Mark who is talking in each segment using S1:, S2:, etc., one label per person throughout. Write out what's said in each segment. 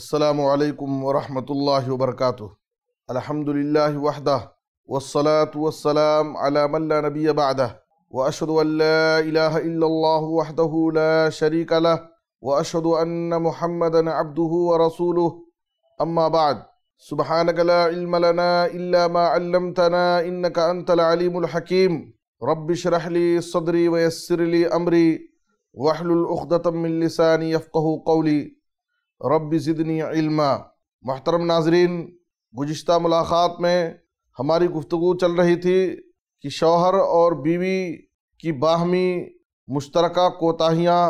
S1: السلام عليكم ورحمة الله وبركاته الحمد لله وحده والصلاة والسلام على من لا نبي بعده وأشهد أن لا إله إلا الله وحده لا شريك له وأشهد أن محمدا عبده ورسوله أما بعد سبحانك لا علم لنا إلا ما علمتنا إنك أنت العليم الحكيم رب اشرح لي صدري ويسر لي أمري واحلل عقدة من لساني يفقه قولي رب زدنی علما محترم ناظرین گزشتہ ملاقات میں ہماری گفتگو چل رہی تھی کہ شوہر اور بیوی کی باہمی مشترکہ کوتاہیاں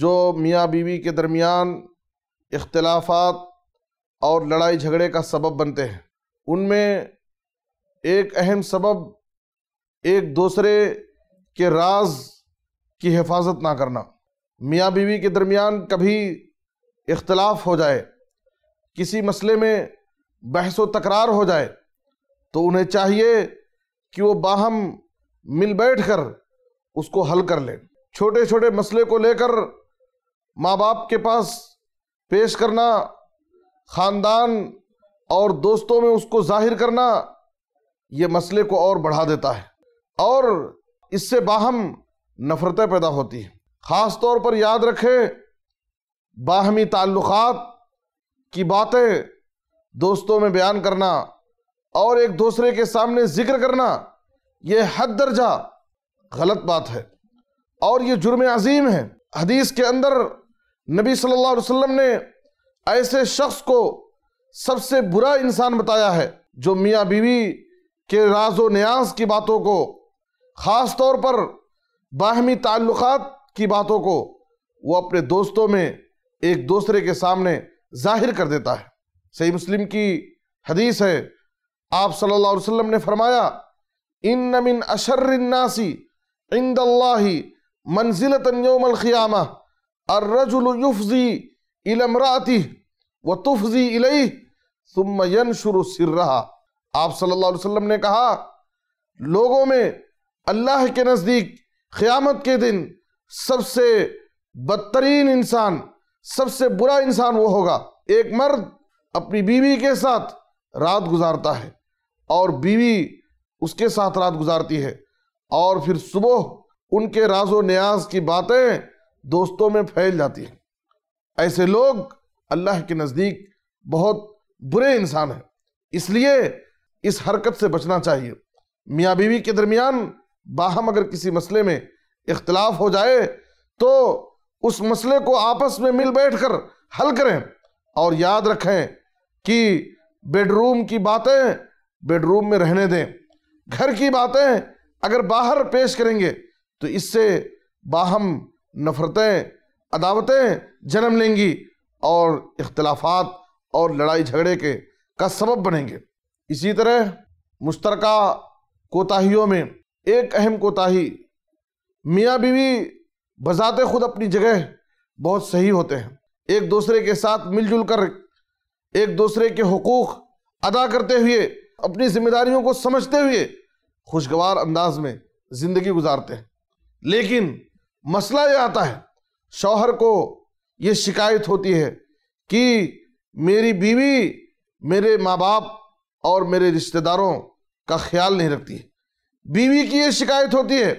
S1: جو میاں بیوی کے درمیان اختلافات اور لڑائی جھگڑے کا سبب بنتے ہیں ان میں ایک اہم سبب ایک دوسرے کے راز کی حفاظت نہ کرنا میاں بیوی کے درمیان کبھی اختلاف ہو جائے کسی مسئلے میں بحث و تکرار ہو جائے تو انہیں چاہیے کہ وہ باہم مل بیٹھ کر اس کو حل کر لیں چھوٹے چھوٹے مسئلے کو لے کر ماں باپ کے پاس پیش کرنا خاندان اور دوستوں میں اس کو ظاہر کرنا یہ مسئلے کو اور بڑھا دیتا ہے اور اس سے باہم نفرتیں پیدا ہوتی ہیں خاص طور پر یاد رکھیں باہمی تعلقات کی باتیں دوستوں میں بیان کرنا اور ایک دوسرے کے سامنے ذکر کرنا یہ حد درجہ غلط بات ہے اور یہ جرم عظیم ہے حدیث کے اندر نبی صلی اللہ علیہ وسلم نے ایسے شخص کو سب سے برا انسان بتایا ہے جو میاں بیوی کے راز و نیاز کی باتوں کو خاص طور پر باہمی تعلقات کی باتوں کو وہ اپنے دوستوں میں ایک دوسرے کے سامنے ظاہر کر دیتا ہے صحیح مسلم کی حدیث ہے آپ صلی اللہ علیہ وسلم نے فرمایا اِنَّ مِنْ أَشَرِّ النَّاسِ عِنْدَ اللَّهِ مَنْزِلَةً يَوْمَ الْخِيَامَةِ الرَّجُلُ يُفْزِي إِلَى مْرَاتِهِ وَتُفْزِي إِلَيْهِ ثُمَّ يَنْشُرُ سِرَّهَا آپ صلی اللہ علیہ وسلم نے کہا لوگوں میں اللہ کے نزدیک خیامت کے دن سب سے بدترین انسان سب سے برا انسان وہ ہوگا ایک مرد اپنی بیوی کے ساتھ رات گزارتا ہے اور بیوی اس کے ساتھ رات گزارتی ہے اور پھر صبح ان کے راز و نیاز کی باتیں دوستوں میں پھیل جاتی ہیں ایسے لوگ اللہ کے نزدیک بہت برے انسان ہیں اس لیے اس حرکت سے بچنا چاہیے میاں بیوی کے درمیان باہم اگر کسی مسئلے میں اختلاف ہو جائے تو اس مسئلے کو آپس میں مل بیٹھ کر حل کریں اور یاد رکھیں کہ بیڈ روم کی باتیں بیڈ روم میں رہنے دیں گھر کی باتیں اگر باہر پیش کریں گے تو اس سے باہم نفرتیں عداوتیں جنم لیں گی اور اختلافات اور لڑائی جھگڑے کے کا سبب بنیں گے اسی طرح مشترکہ کوتاہیوں میں ایک اہم کوتاہی میاں بیوی بذات خود اپنی جگہ بہت صحیح ہوتے ہیں ایک دوسرے کے ساتھ مل جل کر ایک دوسرے کے حقوق ادا کرتے ہوئے اپنی ذمہ داریوں کو سمجھتے ہوئے خوشگوار انداز میں زندگی گزارتے ہیں لیکن مسئلہ یہ آتا ہے شوہر کو یہ شکایت ہوتی ہے کہ میری بیوی میرے ماں باپ اور میرے رشتہ داروں کا خیال نہیں رکھتی ہے بیوی کی یہ شکایت ہوتی ہے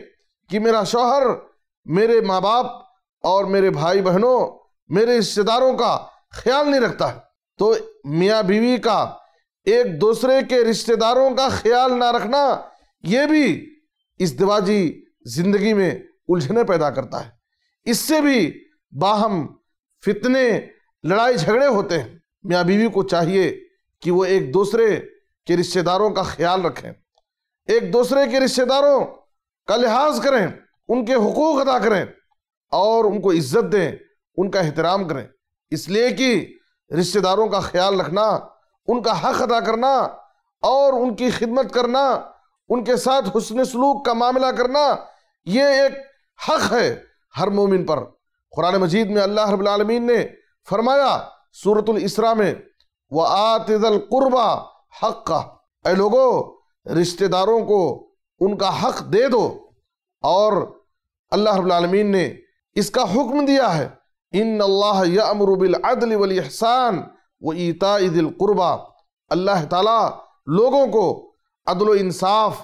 S1: کہ میرا شوہر میرے ماں باپ اور میرے بھائی بہنوں میرے رشتے داروں کا خیال نہیں رکھتا ہے تو میاں بیوی کا ایک دوسرے کے رشتے داروں کا خیال نہ رکھنا یہ بھی ازدواجی زندگی میں الجھنے پیدا کرتا ہے اس سے بھی باہم فتنے لڑائی جھگڑے ہوتے ہیں میاں بیوی کو چاہیے کہ وہ ایک دوسرے کے رشتہ داروں کا خیال رکھیں ایک دوسرے کے رشتہ داروں کا لحاظ کریں ان کے حقوق ادا کریں اور ان کو عزت دیں ان کا احترام کریں اس لیے کہ رشتہ داروں کا خیال رکھنا ان کا حق ادا کرنا اور ان کی خدمت کرنا ان کے ساتھ حسن سلوک کا معاملہ کرنا یہ ایک حق ہے ہر مومن پر قرآن مجید میں اللہ رب العالمین نے فرمایا صورت الاسراء میں وہ آتد القربہ حق کا اے لوگوں رشتہ داروں کو ان کا حق دے دو اور اللہ رب العالمین نے اس کا حکم دیا ہے ان اللہ یا بالعدل والاحسان ولیحسان و عیط القربہ اللہ تعالیٰ لوگوں کو عدل و انصاف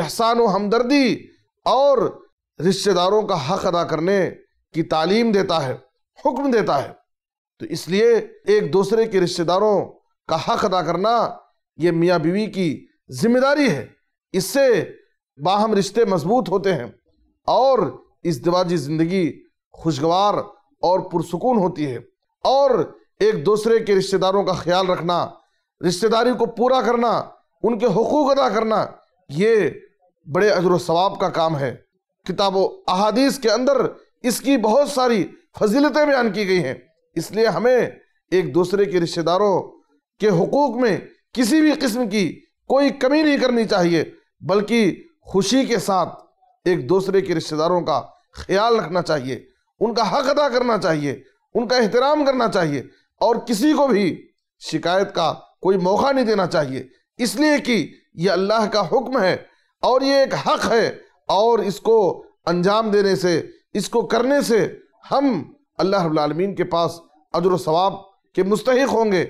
S1: احسان و ہمدردی اور رشتہ داروں کا حق ادا کرنے کی تعلیم دیتا ہے حکم دیتا ہے تو اس لیے ایک دوسرے کے رشتہ داروں کا حق ادا کرنا یہ میاں بیوی کی ذمہ داری ہے اس سے باہم رشتے مضبوط ہوتے ہیں اور اس دواجی زندگی خوشگوار اور پرسکون ہوتی ہے اور ایک دوسرے کے رشتہ داروں کا خیال رکھنا رشتہ داری کو پورا کرنا ان کے حقوق ادا کرنا یہ بڑے اجر و ثواب کا کام ہے کتاب و احادیث کے اندر اس کی بہت ساری فضیلتیں بیان کی گئی ہیں اس لیے ہمیں ایک دوسرے کے رشتہ داروں کے حقوق میں کسی بھی قسم کی کوئی کمی نہیں کرنی چاہیے بلکہ خوشی کے ساتھ ایک دوسرے کے رشتہ داروں کا خیال رکھنا چاہیے ان کا حق ادا کرنا چاہیے ان کا احترام کرنا چاہیے اور کسی کو بھی شکایت کا کوئی موقع نہیں دینا چاہیے اس لیے کہ یہ اللہ کا حکم ہے اور یہ ایک حق ہے اور اس کو انجام دینے سے اس کو کرنے سے ہم اللہ رب العالمین کے پاس عجر و ثواب کے مستحق ہوں گے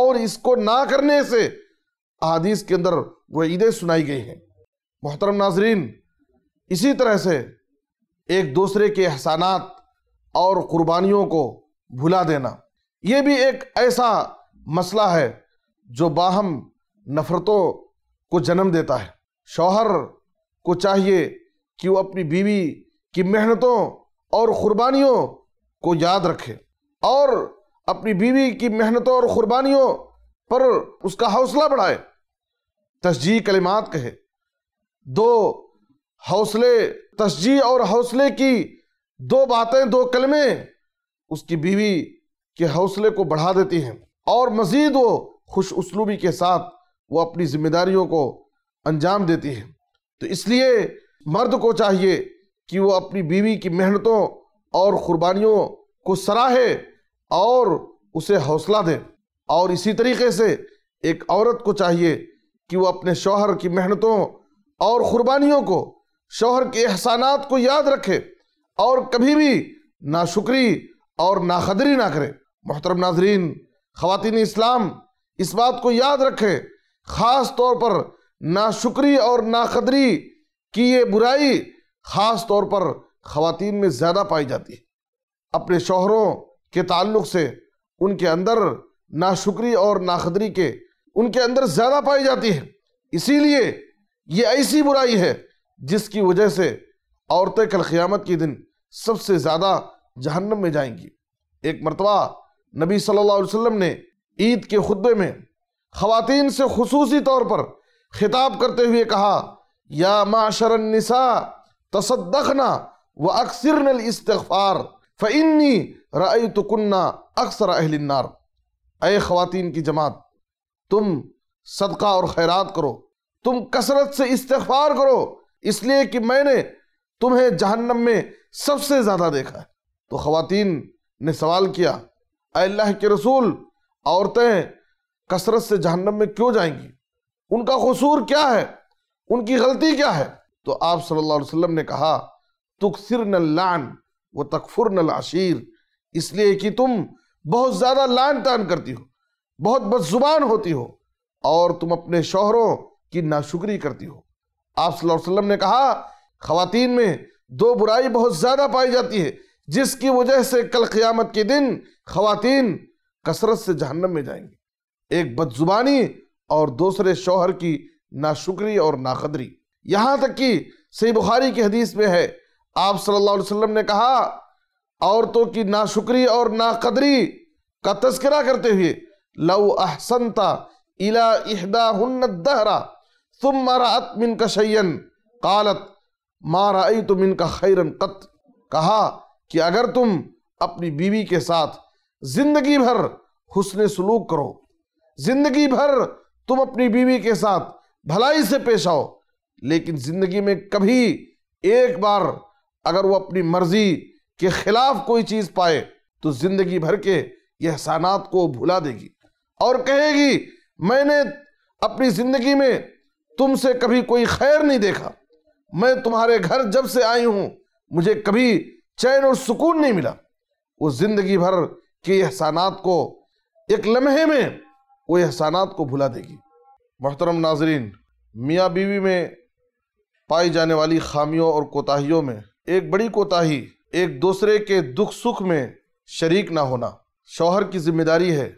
S1: اور اس کو نہ کرنے سے احادیث کے اندر وہ عیدیں سنائی گئی ہیں محترم ناظرین اسی طرح سے ایک دوسرے کے احسانات اور قربانیوں کو بھلا دینا یہ بھی ایک ایسا مسئلہ ہے جو باہم نفرتوں کو جنم دیتا ہے شوہر کو چاہیے کہ وہ اپنی بیوی کی محنتوں اور قربانیوں کو یاد رکھے اور اپنی بیوی کی محنتوں اور قربانیوں پر اس کا حوصلہ بڑھائے تشجیح کلمات کہے دو حوصلے تشجیع اور حوصلے کی دو باتیں دو کلمے اس کی بیوی کے حوصلے کو بڑھا دیتی ہیں اور مزید وہ خوش اسلوبی کے ساتھ وہ اپنی ذمہ داریوں کو انجام دیتی ہے تو اس لیے مرد کو چاہیے کہ وہ اپنی بیوی کی محنتوں اور قربانیوں کو سراہے اور اسے حوصلہ دے اور اسی طریقے سے ایک عورت کو چاہیے کہ وہ اپنے شوہر کی محنتوں اور قربانیوں کو شوہر کے احسانات کو یاد رکھے اور کبھی بھی ناشکری اور ناخدری نہ کرے محترم ناظرین خواتین اسلام اس بات کو یاد رکھے خاص طور پر ناشکری اور ناخدری کی یہ برائی خاص طور پر خواتین میں زیادہ پائی جاتی ہے اپنے شوہروں کے تعلق سے ان کے اندر ناشکری اور ناخدری کے ان کے اندر زیادہ پائی جاتی ہے اسی لیے یہ ایسی برائی ہے جس کی وجہ سے عورتیں کل قیامت کے دن سب سے زیادہ جہنم میں جائیں گی ایک مرتبہ نبی صلی اللہ علیہ وسلم نے عید کے خطبے میں خواتین سے خصوصی طور پر خطاب کرتے ہوئے کہا یا معشر النساء تصدقنا و اکثرن الاستغفار رأیتکن اکثر اہل النار اے خواتین کی جماعت تم صدقہ اور خیرات کرو تم کثرت سے استغفار کرو اس لیے کہ میں نے تمہیں جہنم میں سب سے زیادہ دیکھا ہے تو خواتین نے سوال کیا اے اللہ کے رسول عورتیں کثرت سے جہنم میں کیوں جائیں گی ان کا خصور کیا ہے ان کی غلطی کیا ہے تو آپ صلی اللہ علیہ وسلم نے کہا تکثرن اللعن و تکفرن العشیر اس لیے کہ تم بہت زیادہ لان تان کرتی ہو بہت بد زبان ہوتی ہو اور تم اپنے شوہروں کی ناشکری کرتی ہو آپ صلی اللہ علیہ وسلم نے کہا خواتین میں دو برائی بہت زیادہ پائی جاتی ہے جس کی وجہ سے کل قیامت کے دن خواتین کثرت سے جہنم میں جائیں گی ایک بد زبانی اور دوسرے شوہر کی ناشکری اور ناقدری یہاں تک کہ سی بخاری کی حدیث میں ہے آپ صلی اللہ علیہ وسلم نے کہا عورتوں کی ناشکری اور ناقدری کا تذکرہ کرتے ہوئے الدہرہ ثم رأت من کا شیئن قالت ما رأیت من کا خیرن قط کہا کہ اگر تم اپنی بیوی کے ساتھ زندگی بھر حسن سلوک کرو زندگی بھر تم اپنی بیوی کے ساتھ بھلائی سے پیش آؤ لیکن زندگی میں کبھی ایک بار اگر وہ اپنی مرضی کے خلاف کوئی چیز پائے تو زندگی بھر کے یہ احسانات کو بھلا دے گی اور کہے گی میں نے اپنی زندگی میں تم سے کبھی کوئی خیر نہیں دیکھا میں تمہارے گھر جب سے آئی ہوں مجھے کبھی چین اور سکون نہیں ملا وہ زندگی بھر کے احسانات کو ایک لمحے میں وہ احسانات کو بھلا دے گی محترم ناظرین میاں بیوی میں پائی جانے والی خامیوں اور کوتاہیوں میں ایک بڑی کوتاہی ایک دوسرے کے دکھ سکھ میں شریک نہ ہونا شوہر کی ذمہ داری ہے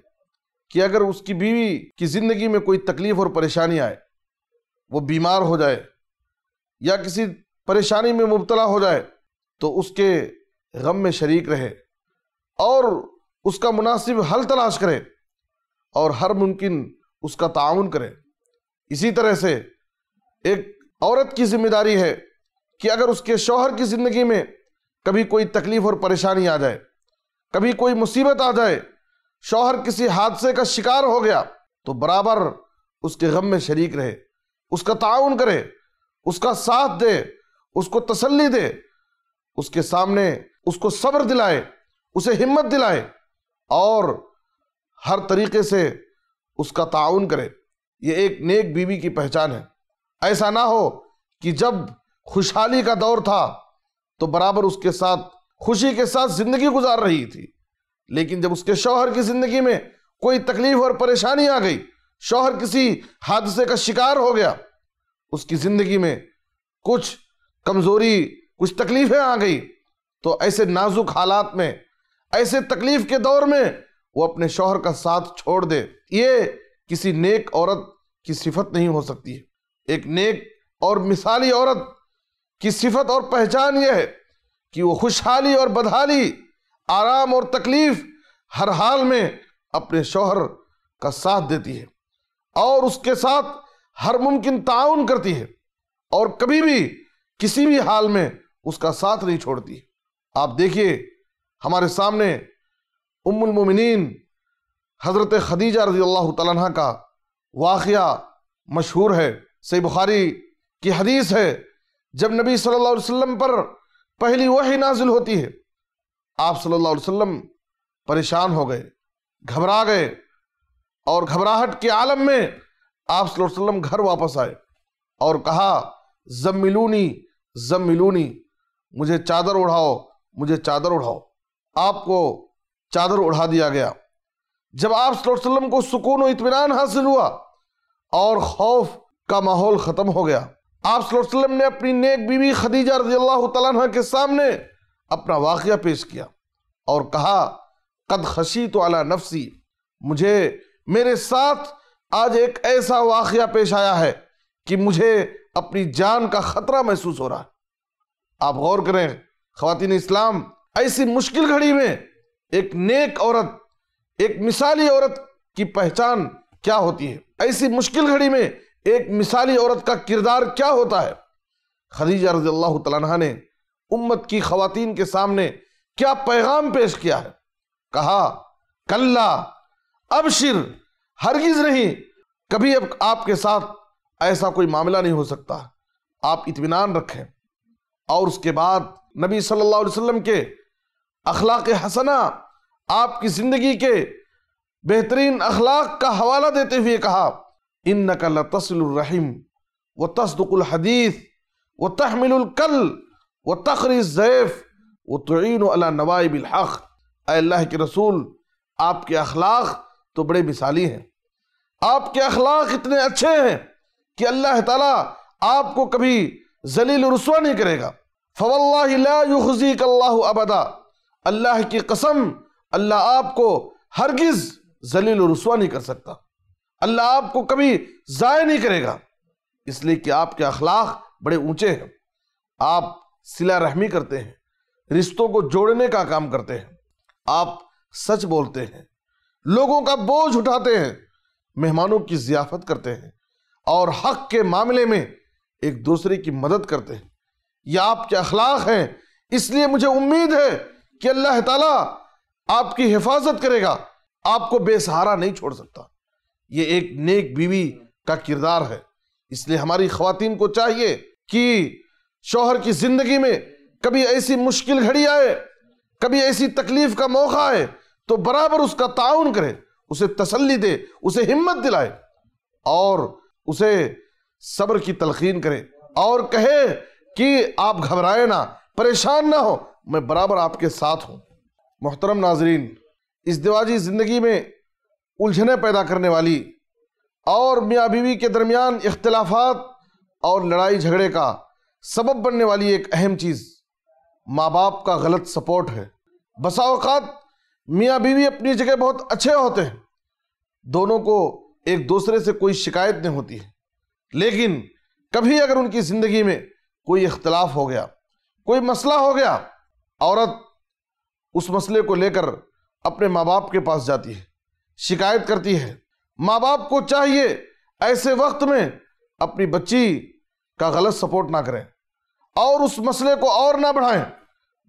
S1: کہ اگر اس کی بیوی کی زندگی میں کوئی تکلیف اور پریشانی آئے وہ بیمار ہو جائے یا کسی پریشانی میں مبتلا ہو جائے تو اس کے غم میں شریک رہے اور اس کا مناسب حل تلاش کرے اور ہر ممکن اس کا تعاون کرے اسی طرح سے ایک عورت کی ذمہ داری ہے کہ اگر اس کے شوہر کی زندگی میں کبھی کوئی تکلیف اور پریشانی آ جائے کبھی کوئی مصیبت آ جائے شوہر کسی حادثے کا شکار ہو گیا تو برابر اس کے غم میں شریک رہے اس کا تعاون کرے اس کا ساتھ دے اس کو تسلی دے اس کے سامنے اس کو صبر دلائے اسے ہمت دلائے اور ہر طریقے سے اس کا تعاون کرے یہ ایک نیک بیوی کی پہچان ہے ایسا نہ ہو کہ جب خوشحالی کا دور تھا تو برابر اس کے ساتھ خوشی کے ساتھ زندگی گزار رہی تھی لیکن جب اس کے شوہر کی زندگی میں کوئی تکلیف اور پریشانی آ گئی شوہر کسی حادثے کا شکار ہو گیا اس کی زندگی میں کچھ کمزوری کچھ تکلیفیں آ گئی تو ایسے نازک حالات میں ایسے تکلیف کے دور میں وہ اپنے شوہر کا ساتھ چھوڑ دے یہ کسی نیک عورت کی صفت نہیں ہو سکتی ہے ایک نیک اور مثالی عورت کی صفت اور پہچان یہ ہے کہ وہ خوشحالی اور بدحالی آرام اور تکلیف ہر حال میں اپنے شوہر کا ساتھ دیتی ہے اور اس کے ساتھ ہر ممکن تعاون کرتی ہے اور کبھی بھی کسی بھی حال میں اس کا ساتھ نہیں چھوڑتی آپ دیکھیے ہمارے سامنے ام المومنین حضرت خدیجہ رضی اللہ عنہ کا واقعہ مشہور ہے سی بخاری کی حدیث ہے جب نبی صلی اللہ علیہ وسلم پر پہلی وہی نازل ہوتی ہے آپ صلی اللہ علیہ وسلم پریشان ہو گئے گھبرا گئے اور گھبراہٹ کے عالم میں آپ صلی اللہ علیہ وسلم گھر واپس آئے اور کہا زم ملونی زم ملونی چادر مجھے چادر اڑھاؤ آپ کو چادر اڑھا دیا گیا جب آپ صلی اللہ علیہ وسلم کو سکون و اطمینان حاصل ہوا اور خوف کا ماحول ختم ہو گیا آپ صلی اللہ علیہ وسلم نے اپنی نیک بیوی خدیجہ رضی اللہ عنہ کے سامنے اپنا واقعہ پیش کیا اور کہا قد خشی تو نفسی مجھے میرے ساتھ آج ایک ایسا واقعہ پیش آیا ہے کہ مجھے اپنی جان کا خطرہ محسوس ہو رہا ہے آپ غور کریں خواتین اسلام ایسی مشکل گھڑی میں ایک نیک عورت ایک مثالی عورت کی پہچان کیا ہوتی ہے ایسی مشکل گھڑی میں ایک مثالی عورت کا کردار کیا ہوتا ہے خدیجہ رضی اللہ تعالیٰ نے امت کی خواتین کے سامنے کیا پیغام پیش کیا ہے کہا کلّا اب شر ہرگز نہیں کبھی اب آپ کے ساتھ ایسا کوئی معاملہ نہیں ہو سکتا آپ اطمینان رکھیں اور اس کے بعد نبی صلی اللہ علیہ وسلم کے اخلاق حسنہ آپ کی زندگی کے بہترین اخلاق کا حوالہ دیتے ہوئے کہا ان لتصل تسل الرحیم وتصدق الحدیث وتحمل تحمل الکل و تخری ضیف اللہ نوائب الحق اے اللہ کے رسول آپ کے اخلاق تو بڑے مثالی ہیں آپ کے اخلاق اتنے اچھے ہیں کہ اللہ تعالیٰ آپ کو کبھی نہیں کرے گا اللہ کی قسم اللہ آپ کو ہرگز رسوا نہیں کر سکتا اللہ آپ کو کبھی ضائع نہیں کرے گا اس لیے کہ آپ کے اخلاق بڑے اونچے ہیں آپ سلا رحمی کرتے ہیں رشتوں کو جوڑنے کا کام کرتے ہیں آپ سچ بولتے ہیں لوگوں کا بوجھ اٹھاتے ہیں مہمانوں کی ضیافت کرتے ہیں اور حق کے معاملے میں ایک دوسرے کی مدد کرتے ہیں یہ آپ کے اخلاق ہیں اس لیے مجھے امید ہے کہ اللہ تعالیٰ آپ کی حفاظت کرے گا آپ کو بے سہارا نہیں چھوڑ سکتا یہ ایک نیک بیوی کا کردار ہے اس لیے ہماری خواتین کو چاہیے کہ شوہر کی زندگی میں کبھی ایسی مشکل گھڑی آئے کبھی ایسی تکلیف کا موقع آئے تو برابر اس کا تعاون کرے اسے تسلی دے اسے ہمت دلائے اور اسے صبر کی تلقین کرے اور کہے کہ آپ گھبرائے نہ پریشان نہ ہو میں برابر آپ کے ساتھ ہوں محترم ناظرین اس زندگی میں الجھنیں پیدا کرنے والی اور میاں بیوی کے درمیان اختلافات اور لڑائی جھگڑے کا سبب بننے والی ایک اہم چیز ماں باپ کا غلط سپورٹ ہے بسا اوقات میاں بیوی اپنی جگہ بہت اچھے ہوتے ہیں دونوں کو ایک دوسرے سے کوئی شکایت نہیں ہوتی ہے لیکن کبھی اگر ان کی زندگی میں کوئی اختلاف ہو گیا کوئی مسئلہ ہو گیا عورت اس مسئلے کو لے کر اپنے ماں باپ کے پاس جاتی ہے شکایت کرتی ہے ماں باپ کو چاہیے ایسے وقت میں اپنی بچی کا غلط سپورٹ نہ کریں اور اس مسئلے کو اور نہ بڑھائیں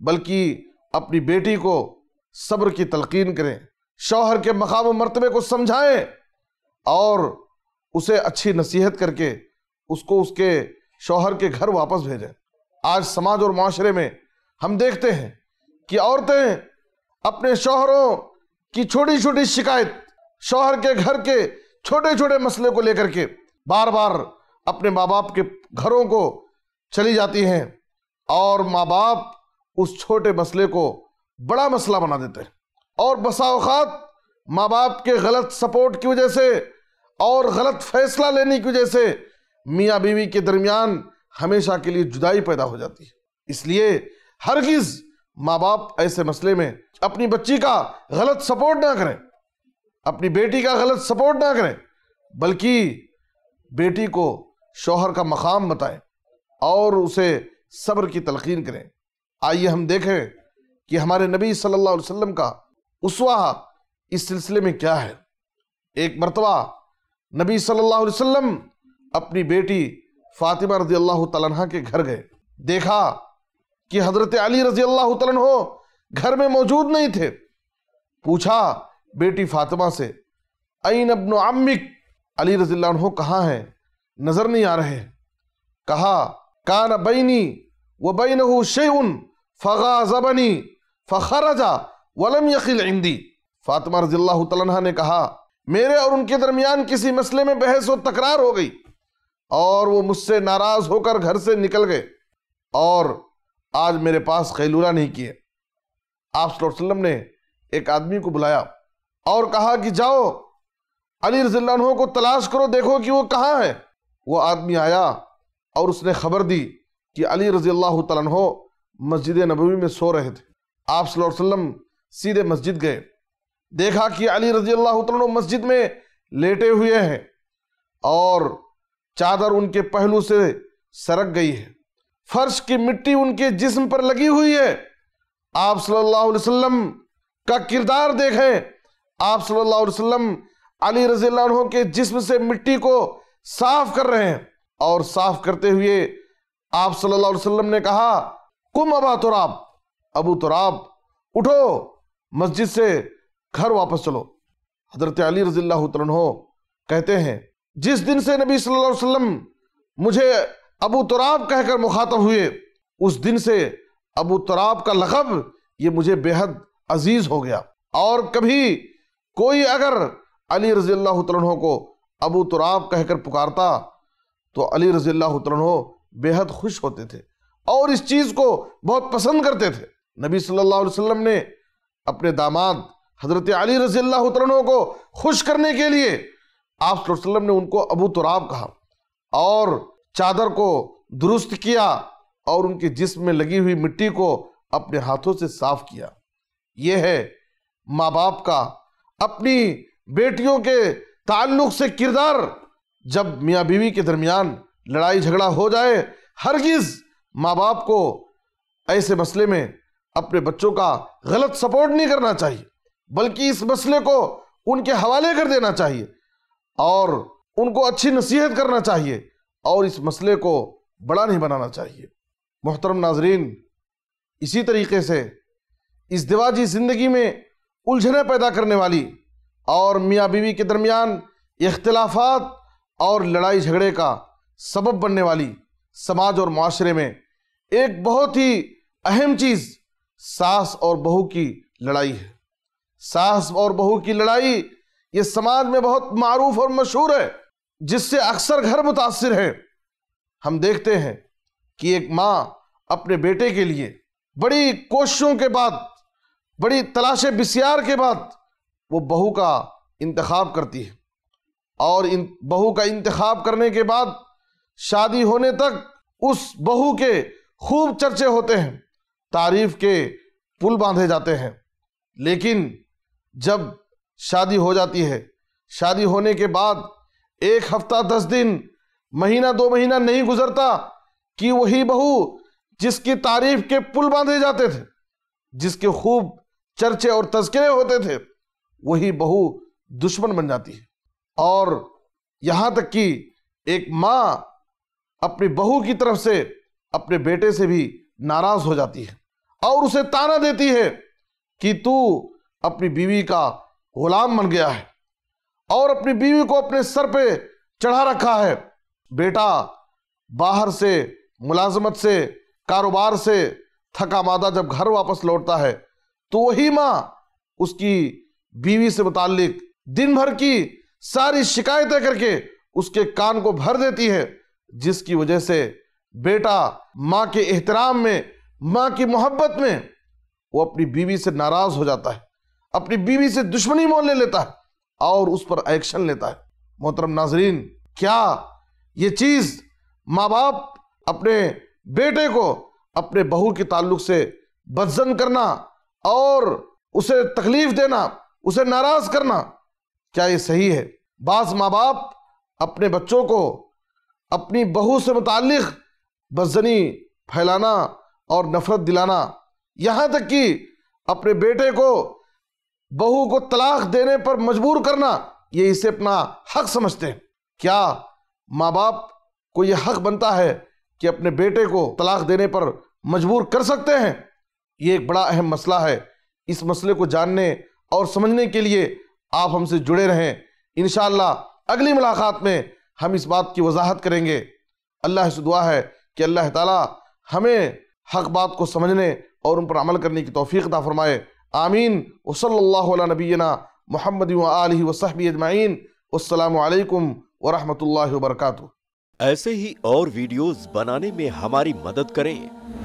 S1: بلکہ اپنی بیٹی کو صبر کی تلقین کریں شوہر کے مقام و مرتبے کو سمجھائیں اور اسے اچھی نصیحت کر کے اس کو اس کے شوہر کے گھر واپس بھیجیں آج سماج اور معاشرے میں ہم دیکھتے ہیں کہ عورتیں اپنے شوہروں کی چھوٹی چھوٹی شکایت شوہر کے گھر کے چھوٹے چھوٹے مسئلے کو لے کر کے بار بار اپنے ماں باپ کے گھروں کو چلی جاتی ہیں اور ماں باپ اس چھوٹے مسئلے کو بڑا مسئلہ بنا دیتے ہیں اور بسا اوقات ماں باپ کے غلط سپورٹ کی وجہ سے اور غلط فیصلہ لینے کی وجہ سے میاں بیوی کے درمیان ہمیشہ کے لیے جدائی پیدا ہو جاتی ہے اس لیے ہرگز ماں باپ ایسے مسئلے میں اپنی بچی کا غلط سپورٹ نہ کریں اپنی بیٹی کا غلط سپورٹ نہ کریں بلکہ بیٹی کو شوہر کا مقام بتائیں اور اسے صبر کی تلقین کریں آئیے ہم دیکھیں کہ ہمارے نبی صلی اللہ علیہ وسلم کا اسوہ اس سلسلے میں کیا ہے ایک مرتبہ نبی صلی اللہ علیہ وسلم اپنی بیٹی فاطمہ رضی اللہ عنہ کے گھر گئے دیکھا کہ حضرت علی رضی اللہ عنہ گھر میں موجود نہیں تھے پوچھا بیٹی فاطمہ سے این ابن عمک علی رضی اللہ عنہ کہاں ہے نظر نہیں آ رہے کہا کان و وہ شیعن فغازبنی ولم رجا عندی فاطمہ رضی اللہ عنہ نے کہا میرے اور ان کے درمیان کسی مسئلے میں بحث و تکرار ہو گئی اور وہ مجھ سے ناراض ہو کر گھر سے نکل گئے اور آج میرے پاس خیلولہ نہیں کیے آپ صلی اللہ علیہ وسلم نے ایک آدمی کو بلایا اور کہا کہ جاؤ علی رضی اللہ عنہ کو تلاش کرو دیکھو کہ وہ کہاں ہے وہ آدمی آیا اور اس نے خبر دی کہ علی رضی اللہ عنہ مسجد نبوی میں سو رہے تھے آپ صلی اللہ علیہ وسلم سیدھے مسجد گئے دیکھا کہ علی رضی اللہ مسجد میں لیٹے ہوئے ہیں اور چادر ان کے پہلو سے سرک گئی ہے فرش کی مٹی ان کے جسم پر لگی ہوئی ہے آپ صلی اللہ علیہ وسلم کا کردار دیکھیں آپ صلی اللہ علیہ وسلم علی رضی اللہ عنہ کے جسم سے مٹی کو صاف کر رہے ہیں اور صاف کرتے ہوئے آپ صلی اللہ علیہ وسلم نے کہا کم ابا تراب ابو تراب اٹھو مسجد سے گھر واپس چلو حضرت علی رضی اللہ عنہ کہتے ہیں جس دن سے نبی صلی اللہ علیہ وسلم مجھے ابو تراب کہہ کر مخاطب ہوئے اس دن سے ابو تراب کا یہ مجھے حد عزیز ہو گیا اور کبھی کوئی اگر علی رضی اللہ عنہ کو ابو تراب کہہ کر پکارتا تو علی رضی اللہ بے حد خوش ہوتے تھے اور اس چیز کو بہت پسند کرتے تھے نبی صلی اللہ علیہ وسلم نے اپنے داماد حضرت علی رضی اللہ عنہ کو خوش کرنے کے لیے آپ صلی اللہ علیہ وسلم نے ان کو ابو تراب کہا اور چادر کو درست کیا اور ان کے جسم میں لگی ہوئی مٹی کو اپنے ہاتھوں سے صاف کیا یہ ہے ماں باپ کا اپنی بیٹیوں کے تعلق سے کردار جب میاں بیوی کے درمیان لڑائی جھگڑا ہو جائے ہرگز ماں باپ کو ایسے مسئلے میں اپنے بچوں کا غلط سپورٹ نہیں کرنا چاہیے بلکہ اس مسئلے کو ان کے حوالے کر دینا چاہیے اور ان کو اچھی نصیحت کرنا چاہیے اور اس مسئلے کو بڑا نہیں بنانا چاہیے محترم ناظرین اسی طریقے سے اس دواجی زندگی میں الجھنیں پیدا کرنے والی اور میاں بیوی کے درمیان اختلافات اور لڑائی جھگڑے کا سبب بننے والی سماج اور معاشرے میں ایک بہت ہی اہم چیز ساس اور بہو کی لڑائی ہے ساس اور بہو کی لڑائی یہ سماج میں بہت معروف اور مشہور ہے جس سے اکثر گھر متاثر ہیں ہم دیکھتے ہیں کہ ایک ماں اپنے بیٹے کے لیے بڑی کوششوں کے بعد بڑی تلاش بسیار کے بعد وہ بہو کا انتخاب کرتی ہے اور بہو کا انتخاب کرنے کے بعد شادی ہونے تک اس بہو کے خوب چرچے ہوتے ہیں تعریف کے پل باندھے جاتے ہیں لیکن جب شادی ہو جاتی ہے شادی ہونے کے بعد ایک ہفتہ دس دن مہینہ دو مہینہ نہیں گزرتا کہ وہی بہو جس کی تعریف کے پل باندھے جاتے تھے جس کے خوب چرچے اور تذکرے ہوتے تھے وہی بہو دشمن بن جاتی ہے اور یہاں تک کہ ایک ماں اپنی بہو کی طرف سے اپنے بیٹے سے بھی ناراض ہو جاتی ہے اور اسے تانا دیتی ہے کہ تو اپنی بیوی کا غلام بن گیا ہے اور اپنی بیوی کو اپنے سر پہ چڑھا رکھا ہے بیٹا باہر سے ملازمت سے کاروبار سے تھکا مادہ جب گھر واپس لوٹتا ہے تو وہی ماں اس کی بیوی سے متعلق دن بھر کی ساری شکایتیں کر کے اس کے کان کو بھر دیتی ہے جس کی وجہ سے بیٹا ماں کے احترام میں ماں کی محبت میں وہ اپنی بیوی سے ناراض ہو جاتا ہے اپنی بیوی سے دشمنی مول لے لیتا ہے اور اس پر ایکشن لیتا ہے محترم ناظرین کیا یہ چیز ماں باپ اپنے بیٹے کو اپنے بہو کے تعلق سے بدزن کرنا اور اسے تکلیف دینا اسے ناراض کرنا کیا یہ صحیح ہے بعض ماں باپ اپنے بچوں کو اپنی بہو سے متعلق بدزنی پھیلانا اور نفرت دلانا یہاں تک کہ اپنے بیٹے کو بہو کو طلاق دینے پر مجبور کرنا یہ اسے اپنا حق سمجھتے ہیں کیا ماں باپ کو یہ حق بنتا ہے کہ اپنے بیٹے کو طلاق دینے پر مجبور کر سکتے ہیں یہ ایک بڑا اہم مسئلہ ہے اس مسئلے کو جاننے اور سمجھنے کے لیے آپ ہم سے جڑے رہیں انشاءاللہ اگلی ملاقات میں ہم اس بات کی وضاحت کریں گے اللہ سے دعا ہے کہ اللہ تعالی ہمیں حق بات کو سمجھنے اور ان پر عمل کرنے کی توفیق دا فرمائے آمین وصلی اللہ علیہ نبینا محمد اجمعین السلام علیکم ورحمت اللہ وبرکاتہ ایسے ہی اور ویڈیوز بنانے میں ہماری مدد کریں